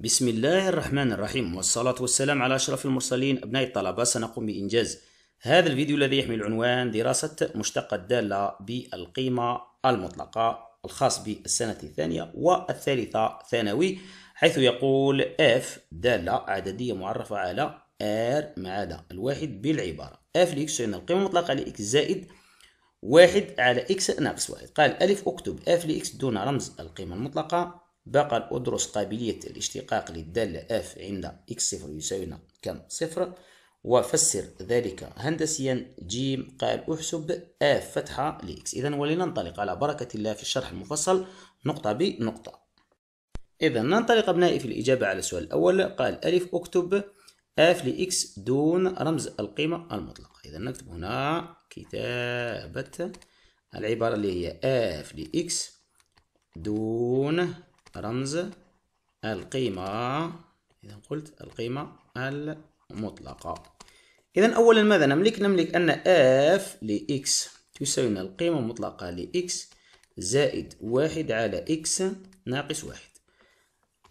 بسم الله الرحمن الرحيم والصلاة والسلام على أشرف المرسلين أبناء الطلبة سنقوم بإنجاز هذا الفيديو الذي يحمل عنوان دراسة مشتق الدالة بالقيمة المطلقة الخاص بالسنة الثانية والثالثة ثانوي حيث يقول F دالة عددية معرفة على R مع عدا الواحد بالعبارة F لإكس يعني القيمة المطلقة لإكس زائد واحد على إكس ناقص واحد قال ألف أكتب F لإكس دون رمز القيمة المطلقة بقى أدرس قابلية الاشتقاق للدالة اف عند إكس صفر يساوينا كم صفر وفسر ذلك هندسيا جيم قال أحسب اف فتحة لإكس إذا ولننطلق على بركة الله في الشرح المفصل نقطة بنقطة إذا ننطلق أبنائي في الإجابة على السؤال الأول قال ألف أكتب اف لإكس دون رمز القيمة المطلقة إذا نكتب هنا كتابة العبارة اللي هي اف لإكس دون رمز القيمة إذا قلت القيمة المطلقة إذا أولا ماذا نملك؟ نملك أن f لx تساوي القيمة المطلقة لx زائد واحد على x ناقص واحد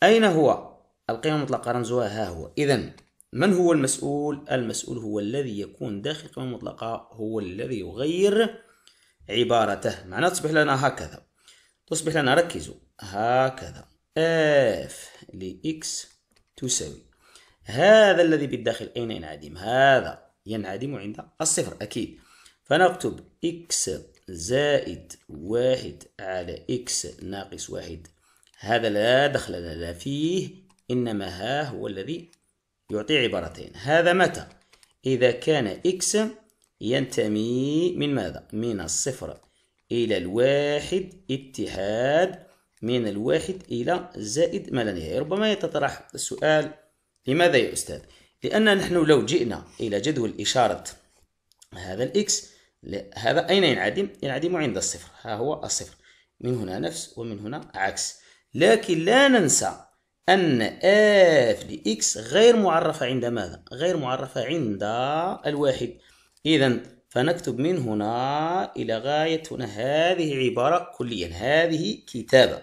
أين هو؟ القيمة المطلقة رمزها ها هو إذا من هو المسؤول؟ المسؤول هو الذي يكون داخل القيمة المطلقة هو الذي يغير عبارته معناها تصبح لنا هكذا تصبح لنا ركزوا هكذا اف لإكس تساوي هذا الذي بالداخل أين ينعدم هذا ينعدم عند الصفر أكيد فنكتب إكس زائد واحد على إكس ناقص واحد هذا لا دخل لنا فيه إنما ها هو الذي يعطي عبارتين هذا متى إذا كان إكس ينتمي من ماذا؟ من الصفر إلى الواحد اتحاد من الواحد إلى زائد ما لا نهاية ربما يتطرح السؤال لماذا يا أستاذ؟ لأن نحن لو جئنا إلى جدول إشارة هذا الإكس هذا أين ينعدم؟ ينعدم عند الصفر ها هو الصفر من هنا نفس ومن هنا عكس لكن لا ننسى أن اف لإكس غير معرفة عند ماذا؟ غير معرفة عند الواحد إذا فنكتب من هنا إلى غاية هنا هذه عبارة كليا هذه كتابة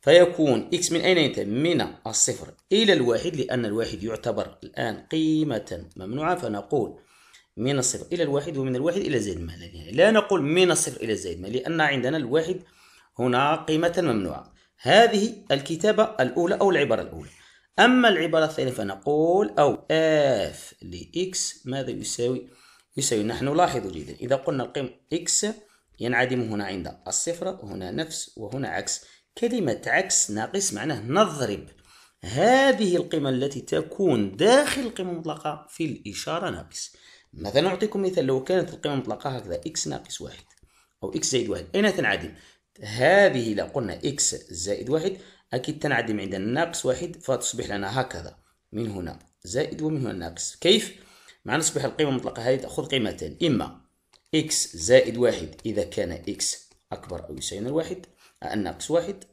فيكون x من أين ينتهي؟ من الصفر إلى الواحد لأن الواحد يعتبر الآن قيمة ممنوعة فنقول من الصفر إلى الواحد ومن الواحد إلى زائد ما لا نقول من الصفر إلى زائد ما لأن عندنا الواحد هنا قيمة ممنوعة هذه الكتابة الأولى أو العبارة الأولى أما العبارة الثانية فنقول أو f لx ماذا يساوي؟ يساوي نحن نلاحظ جيدا إذا قلنا القيم x ينعدم هنا عند الصفر هنا نفس وهنا عكس كلمة عكس ناقص معناه نضرب هذه القيمة التي تكون داخل القيمة المطلقة في الإشارة ناقص مثلا أعطيكم مثال لو كانت القيمة المطلقة هكذا x ناقص واحد أو x زائد واحد أين تنعدم؟ هذه لو قلنا x زائد واحد أكيد تنعدم عندنا ناقص واحد فتصبح لنا هكذا من هنا زائد ومن هنا ناقص كيف؟ مع نصبح القيمة المطلقة هذه تأخذ قيمتان إما x زائد واحد إذا كان x أكبر أو يساوي الواحد الناقص واحد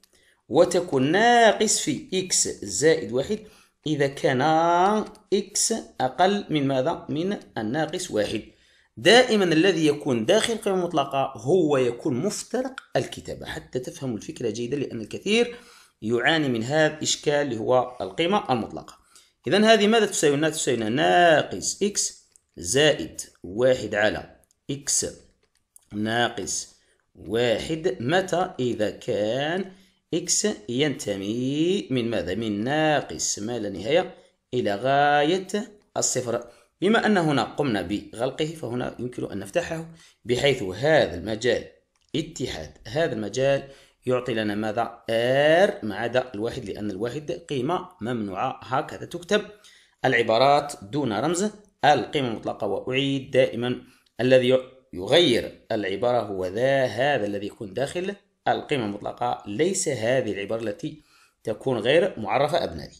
وتكون ناقص في x زائد واحد إذا كان x أقل من ماذا؟ من الناقص واحد دائما الذي يكون داخل القيمة المطلقة هو يكون مفترق الكتابة حتى تفهموا الفكرة جيدا لأن الكثير يعاني من هذا الإشكال اللي هو القيمة المطلقة إذا هذه ماذا تساوي؟ تساوي ناقص إكس زائد واحد على إكس ناقص واحد متى إذا كان إكس ينتمي من ماذا؟ من ناقص ما لا نهاية إلى غاية الصفر بما أن هنا قمنا بغلقه فهنا يمكن أن نفتحه بحيث هذا المجال اتحاد هذا المجال يعطي لنا ماذا r ما عدا الواحد لأن الواحد قيمة ممنوعة هكذا تكتب العبارات دون رمز القيمة المطلقة وأعيد دائما الذي يغير العبارة هو ذا هذا الذي يكون داخل القيمة المطلقة ليس هذه العبارة التي تكون غير معرفة أبنائي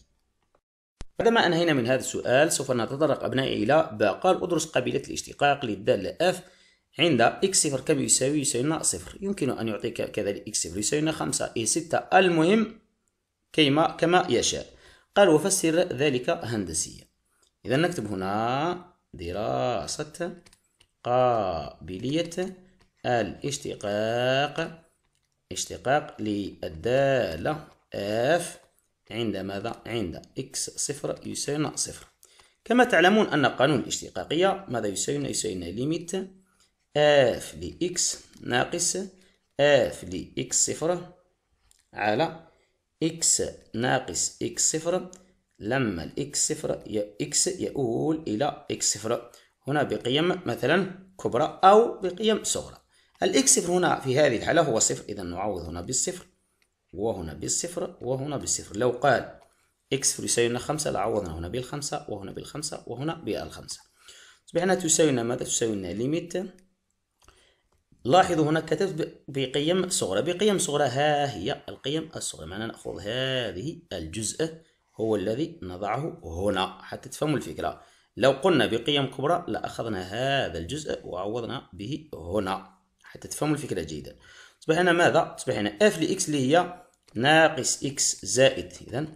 بعدما أنهينا من هذا السؤال سوف نتطرق أبنائي إلى باقال أدرس قابلية الاشتقاق للدالة F عند x صفر كم يساوي؟ يساوي لنا صفر يمكن أن يعطيك كذلك x صفر يساوي لنا خمسة إي ستة المهم كيما كما يشاء قال وفسر ذلك هندسيا إذا نكتب هنا دراسة قابلية الاشتقاق اشتقاق للدالة F عند ماذا؟ عند x صفر يساوي لنا صفر كما تعلمون أن قانون الاشتقاقية ماذا يساوي؟ يساوي لنا ليميت اف لإكس ناقص اف لإكس صفر على إكس ناقص إكس صفر لما الإكس صفر إكس يؤول إلى إكس صفر هنا بقيم مثلا كبرى أو بقيم صغرى الإكس صفر هنا في هذه الحالة هو صفر إذا نعوض هنا بالصفر وهنا بالصفر وهنا بالصفر لو قال إكس صفر يساوي خمسة لعوضنا هنا بالخمسة وهنا بالخمسة وهنا بالخمسة أصبحنا لنا ماذا لنا ليميت لاحظوا هنا كتبت بقيم صغرى بقيم صغرى ها هي القيم الصغرى معنا نأخذ هذه الجزء هو الذي نضعه هنا حتى تفهموا الفكرة لو قلنا بقيم كبرى لأخذنا هذا الجزء وعوضنا به هنا حتى تفهموا الفكرة جيدا تصبح هنا ماذا؟ تصبح هنا اف لإكس اللي هي ناقص إكس زائد إذا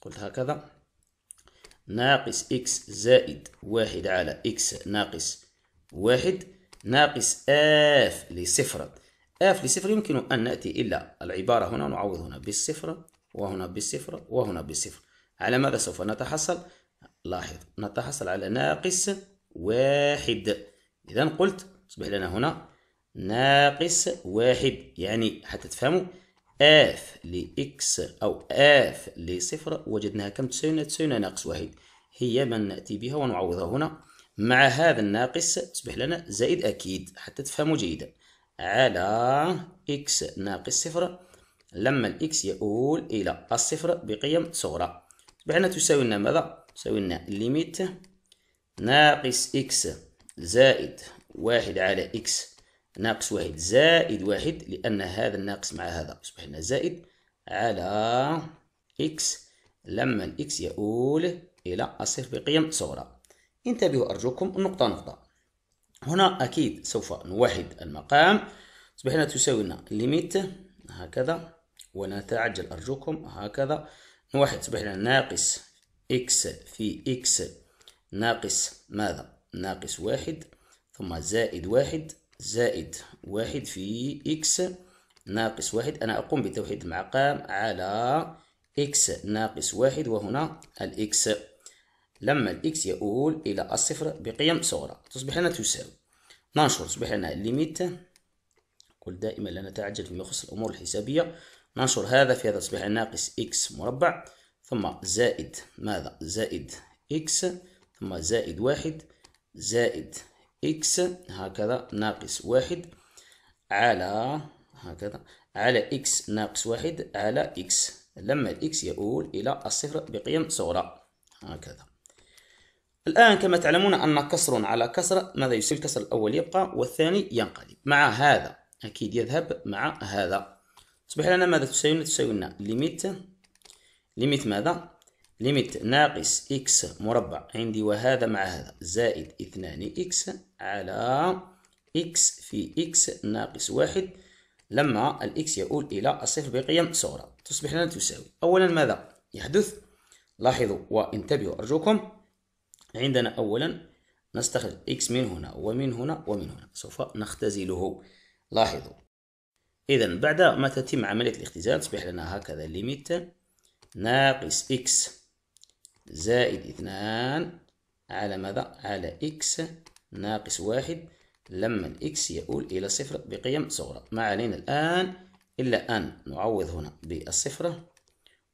قلت هكذا ناقص إكس زائد واحد على إكس ناقص واحد ناقص اف لصفر اف لصفر يمكن أن نأتي إلى العبارة هنا نعوض هنا بالصفر وهنا بالصفر وهنا بالصفر على ماذا سوف نتحصل؟ لاحظ نتحصل على ناقص واحد إذا قلت اصبح لنا هنا ناقص واحد يعني حتى تفهموا اف لإكس أو اف لصفر وجدناها كم تساوي؟ تساوي ناقص واحد هي من نأتي بها ونعوضها هنا مع هذا الناقص تصبح لنا زائد أكيد حتى تفهموا جيدا على إكس ناقص صفر لما الإكس يؤول إلى الصفر بقيم صغرى تصبح لنا تساوي لنا ماذا؟ تساوي لنا ليميت ناقص إكس زائد واحد على إكس ناقص واحد زائد واحد لأن هذا الناقص مع هذا يصبح لنا زائد على إكس لما الإكس يؤول إلى الصفر بقيم صغرى انتبهوا أرجوكم النقطة نقطة هنا أكيد سوف نوحد المقام تصبح هنا تساوي لنا ليميت هكذا ونتعجل أرجوكم هكذا نوحد تصبح لنا ناقص إكس في إكس ناقص ماذا؟ ناقص واحد ثم زائد واحد زائد واحد في إكس ناقص واحد أنا أقوم بتوحيد المقام على إكس ناقص واحد وهنا الإكس لما الإكس يؤول إلى الصفر بقيم صغرى تصبح لنا تساوي ننشر تصبح لنا ليميت قل دائما لا نتعجل فيما يخص الأمور الحسابية ننشر هذا في هذا تصبح ناقص إكس مربع ثم زائد ماذا زائد إكس ثم زائد واحد زائد إكس هكذا ناقص واحد على هكذا على إكس ناقص واحد على إكس لما الإكس يؤول إلى الصفر بقيم صغرى هكذا الآن كما تعلمون أن كسر على كسر ماذا يصير الكسر الأول يبقى والثاني ينقلب مع هذا أكيد يذهب مع هذا تصبح لنا ماذا تساوي تساوي لنا ليميت ليميت ماذا ليميت ناقص إكس مربع عندي وهذا مع هذا زائد اثنان إكس على إكس في إكس ناقص واحد لما الإكس يؤول إلى الصفر بقيم صغرى تصبح لنا تساوي أولا ماذا يحدث لاحظوا وانتبهوا أرجوكم عندنا أولا نستخرج x من هنا ومن هنا ومن هنا سوف نختزله لاحظوا إذا بعد ما تتم عملية الاختزال تصبح لنا هكذا ليميت ناقص x زائد اثنان على ماذا؟ على x ناقص واحد لما الإكس يؤول إلى صفر بقيم صغرى ما علينا الآن إلا أن نعوض هنا بالصفر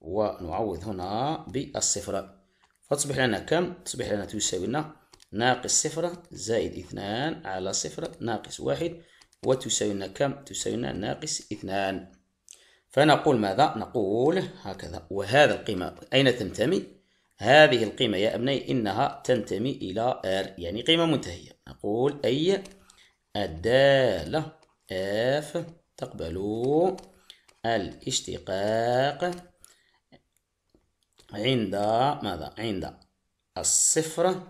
ونعوض هنا بالصفر فتصبح لنا كم؟ تصبح لنا تساوي لنا ناقص صفر زائد اثنان على صفر ناقص واحد وتساوي لنا كم؟ تساوي لنا ناقص اثنان فنقول ماذا؟ نقول هكذا وهذا القيمة أين تنتمي؟ هذه القيمة يا أبني إنها تنتمي إلى R يعني قيمة منتهية نقول أي الدالة F تقبل الاشتقاق عند ماذا عند الصفر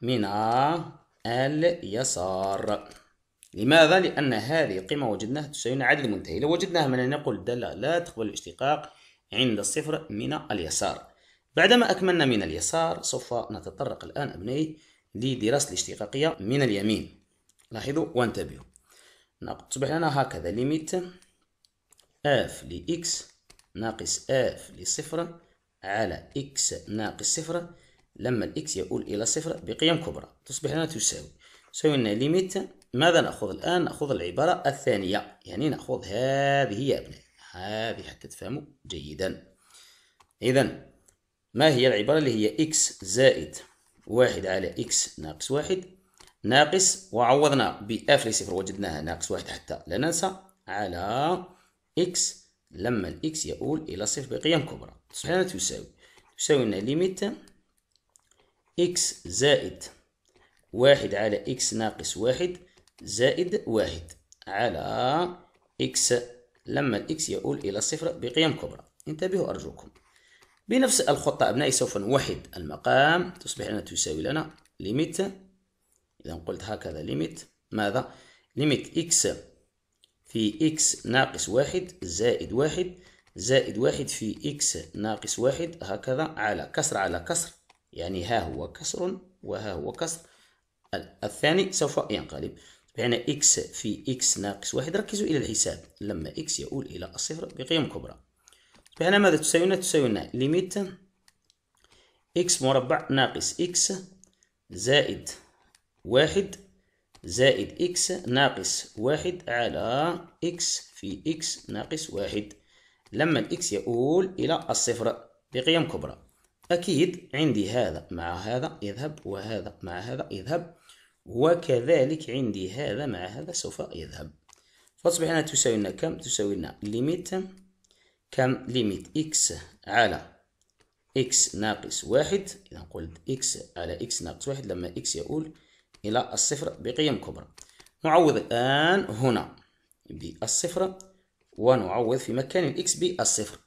من اليسار لماذا؟ لأن هذه القيمة وجدناها تساوي عدد المنتهي لو وجدناها من نقول الدالة لا تقبل الاشتقاق عند الصفر من اليسار بعدما أكملنا من اليسار سوف نتطرق الآن أبنائي لدراسة الاشتقاقية من اليمين لاحظوا وانتبهوا تصبح لنا هكذا ليميت اف لإكس ناقص اف لصفر على إكس ناقص صفر لما الإكس يؤول إلى صفر بقيم كبرى تصبح لنا تساوي تساوي لنا ليميت ماذا نأخذ الآن نأخذ العبارة الثانية يعني نأخذ هذه يا أبنائي هذه حتى تفهموا جيدا إذا ما هي العبارة اللي هي إكس زائد واحد على إكس ناقص واحد ناقص وعوضنا بإف لصفر وجدناها ناقص واحد حتى لا ننسى على إكس لما الإكس يؤول إلى صفر بقيم كبرى تصبح تساوي تساوي لنا ليميت إكس زائد واحد على إكس ناقص واحد زائد واحد على إكس لما الإكس يؤول إلى صفر بقيم كبرى انتبهوا أرجوكم بنفس الخطة أبنائي سوف نوحد المقام تصبح لنا تساوي لنا ليميت إذا قلت هكذا ليميت ماذا؟ ليميت إكس في إكس ناقص واحد زائد واحد زائد واحد في إكس ناقص واحد هكذا على كسر على كسر يعني ها هو كسر وها هو كسر الثاني سوف ينقلب بمعنى إكس في إكس ناقص واحد ركزوا إلى الحساب لما إكس يؤول إلى الصفر بقيم كبرى بمعنى ماذا تساوينا تساوينا ليميت إكس مربع ناقص إكس زائد واحد زائد إكس ناقص واحد على إكس في إكس ناقص واحد لما الإكس يؤول إلى الصفر بقيم كبرى أكيد عندي هذا مع هذا يذهب وهذا مع هذا يذهب وكذلك عندي هذا مع هذا سوف يذهب فتصبح لنا تساوي لنا كم؟ تساوي لنا ليميت كم ليميت إكس على إكس ناقص واحد إذا قلت إكس على إكس ناقص واحد لما إكس يؤول إلى الصفر بقيم كبرى نعوض الآن هنا بالصفر ونعوض في مكان الإكس بالصفر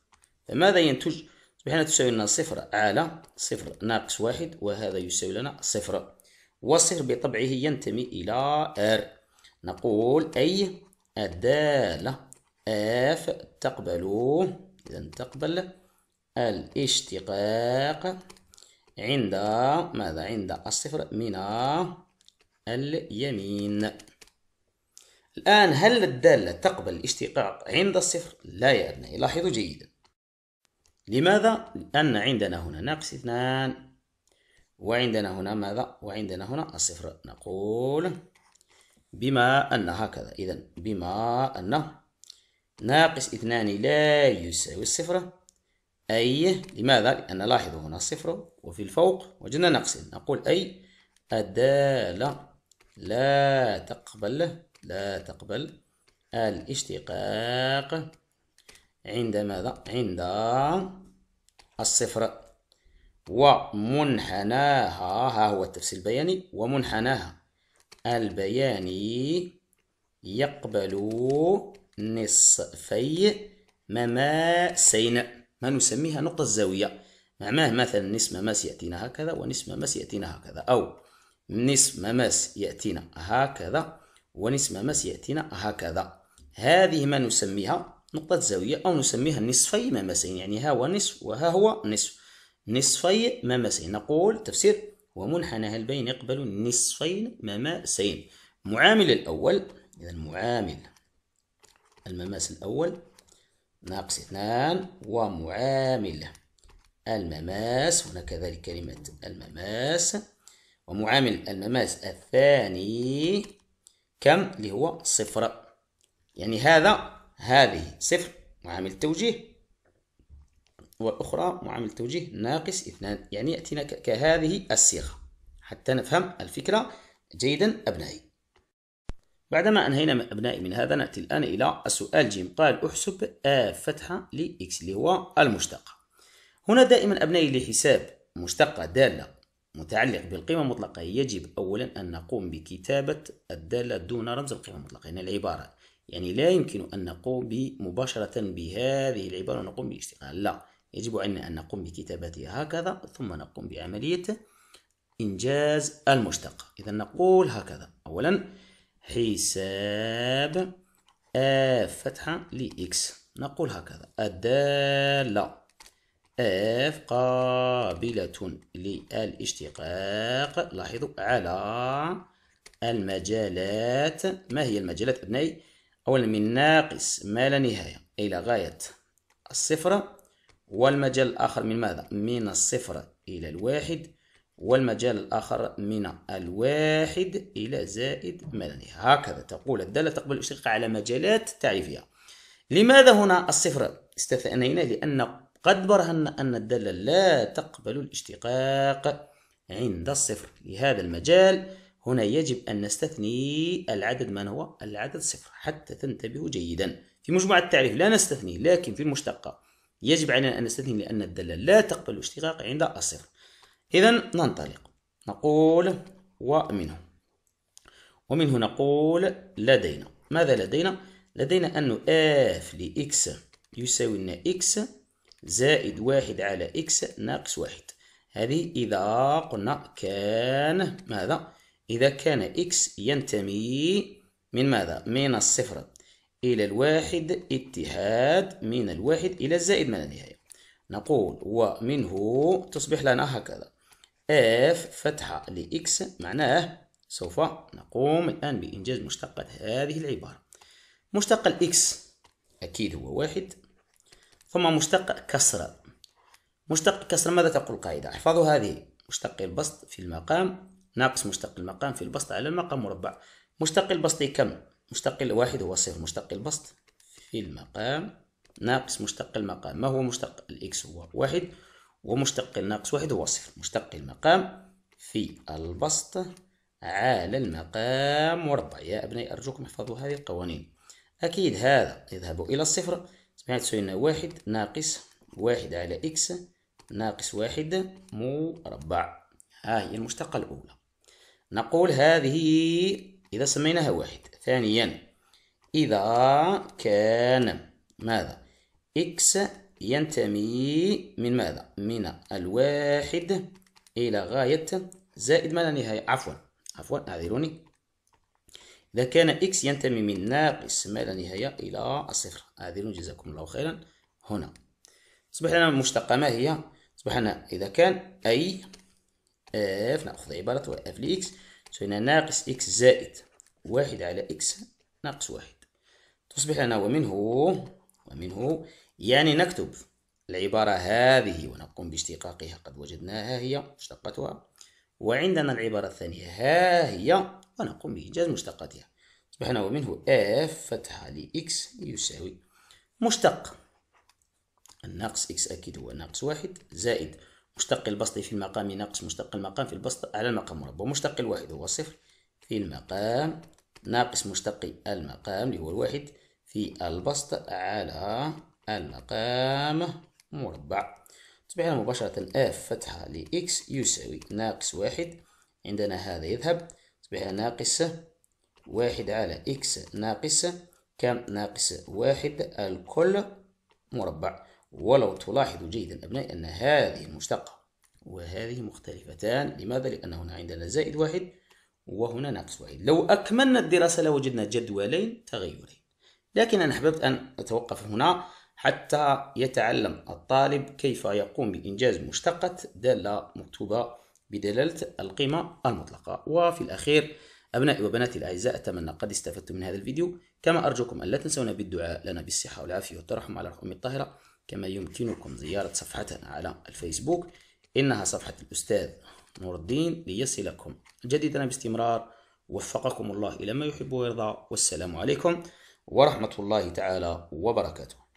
فماذا ينتج؟ يصبح تساوي لنا صفر على صفر ناقص واحد وهذا يساوي لنا صفر والصفر بطبعه ينتمي إلى ار نقول أي الدالة اف تقبل إذا تقبل الاشتقاق عند ماذا عند الصفر من اليمين الآن هل الدالة تقبل الاشتقاق عند الصفر؟ لا يا أبنائي لاحظوا جيدا لماذا؟ لأن عندنا هنا ناقص اثنان وعندنا هنا ماذا؟ وعندنا هنا الصفر نقول بما أن هكذا إذا بما أن ناقص اثنان لا يساوي الصفر أي لماذا؟ لأن لاحظوا هنا الصفر وفي الفوق وجدنا ناقصين نقول أي الدالة لا تقبل لا تقبل الاشتقاق عند ماذا عند الصفر ومنحناها ها هو التفسير البياني ومنحناها البياني يقبل نصفي مماسين ما نسميها نقطة الزاوية معناه مثلا نصف مماس يأتينا هكذا ونصف مماس يأتينا هكذا أو نصف مماس يأتينا هكذا ونسمة ما سيأتينا هكذا هذه ما نسميها نقطة زاوية أو نسميها نصفي ممسين يعني ها هو نصف وها هو نصف نصفي ممسين نقول تفسير ومنحنى هلبين يقبل نصفين مماسين معامل الأول إذا معامل المماس الأول ناقص اثنان ومعامل المماس هنا كذلك كلمة المماس ومعامل المماس الثاني كم اللي هو صفر يعني هذا هذه صفر معامل توجيه والأخرى معامل توجيه ناقص اثنان يعني يأتينا كهذه الصيغة حتى نفهم الفكرة جيدا أبنائي بعدما أنهينا من أبنائي من هذا نأتي الآن إلى السؤال جيم قال أحسب آ فتحة لإكس اللي هو المشتقة هنا دائما أبنائي لحساب مشتقة دالة متعلق بالقيمة المطلقة يجب أولا أن نقوم بكتابة الدالة دون رمز القيمة المطلقة هنا يعني العبارة يعني لا يمكن أن نقوم مباشرة بهذه العبارة ونقوم بالاشتغال لا يجب علينا أن نقوم بكتابتها هكذا ثم نقوم بعملية إنجاز المشتق إذا نقول هكذا أولا حساب آف فتحة لإكس نقول هكذا الدالة اف قابلة للاشتقاق لاحظوا على المجالات ما هي المجالات أبنائي أولا من ناقص ما لا نهاية إلى غاية الصفر والمجال الآخر من ماذا من الصفر إلى الواحد والمجال الآخر من الواحد إلى زائد ما لا نهاية هكذا تقول الدالة تقبل الاشتقاق على مجالات تعريفية لماذا هنا الصفر استثنينا لأن قد برهنا أن الدالة لا تقبل الاشتقاق عند الصفر لهذا المجال هنا يجب أن نستثني العدد من هو العدد صفر حتى تنتبهوا جيدا في مجموعة التعريف لا نستثني لكن في المشتقة يجب علينا أن نستثني لأن الدالة لا تقبل الاشتقاق عند الصفر إذا ننطلق نقول ومنه ومنه نقول لدينا ماذا لدينا؟ لدينا أن f لإكس يساوي لنا إكس زائد واحد على إكس ناقص واحد هذه إذا قلنا كان ماذا إذا كان إكس ينتمي من ماذا من الصفر إلى الواحد اتحاد من الواحد إلى الزائد من النهاية نقول ومنه تصبح لنا هكذا اف فتحة لإكس معناه سوف نقوم الآن بإنجاز مشتقات هذه العبارة مشتق الإكس أكيد هو واحد ثم مشتق كسر مشتق كسر ماذا تقول القاعدة احفظوا هذه مشتق البسط في المقام ناقص مشتق المقام في البسط على المقام مربع مشتق البسط كم مشتق الواحد هو صفر مشتق البسط في المقام ناقص مشتق المقام ما هو مشتق الإكس هو واحد ومشتق الناقص واحد هو صفر مشتق المقام في البسط على المقام مربع يا أبنائي أرجوكم احفظوا هذه القوانين أكيد هذا يذهب إلى الصفر هذا تساوي واحد ناقص واحد على إكس ناقص واحد مربع ها هي المشتقة الأولى نقول هذه إذا سميناها واحد ثانيا إذا كان ماذا إكس ينتمي من ماذا من الواحد إلى غاية زائد ما لا نهاية عفوا عفوا اعذروني إذا كان إكس ينتمي من ناقص ما لا نهاية إلى الصفر عادل جزاكم الله خيرا هنا أصبح لنا المشتقة ما هي؟ أصبح لنا إذا كان أي اف ناخذ عباره اف لاكس تساوي ناقص اكس زائد واحد على اكس ناقص واحد تصبح لنا ومنه ومنه يعني نكتب العباره هذه ونقوم باشتقاقها قد وجدناها هي مشتقتها وعندنا العبارة الثانية ها هي ونقوم بإنجاز مشتقاتها أصبحنا ومنه اف فتحة لإكس يساوي مشتق الناقص إكس أكيد هو ناقص واحد زائد مشتق البسط في المقام ناقص مشتق المقام في البسط على المقام مربع مشتق الواحد هو صفر في المقام ناقص مشتق المقام اللي هو الواحد في البسط على المقام مربع تصبح مباشرة اف فتحة لإكس يساوي ناقص واحد عندنا هذا يذهب تصبح ناقص واحد على إكس ناقص كم ناقص واحد الكل مربع ولو تلاحظوا جيدا أبنائي أن هذه المشتقة وهذه مختلفتان لماذا؟ لأن هنا عندنا زائد واحد وهنا ناقص واحد لو أكملنا الدراسة لوجدنا جدولين تغيرين لكن أنا أحببت أن أتوقف هنا حتى يتعلم الطالب كيف يقوم بإنجاز مشتقة دالة مكتوبة بدلالة القيمة المطلقة وفي الأخير أبنائي وبناتي الأعزاء أتمنى قد استفدتم من هذا الفيديو كما أرجوكم أن لا تنسونا بالدعاء لنا بالصحة والعافية والترحم على الأم الطاهرة كما يمكنكم زيارة صفحتنا على الفيسبوك إنها صفحة الأستاذ نور الدين ليصلكم جديدنا باستمرار وفقكم الله إلى ما يحب ويرضى والسلام عليكم ورحمة الله تعالى وبركاته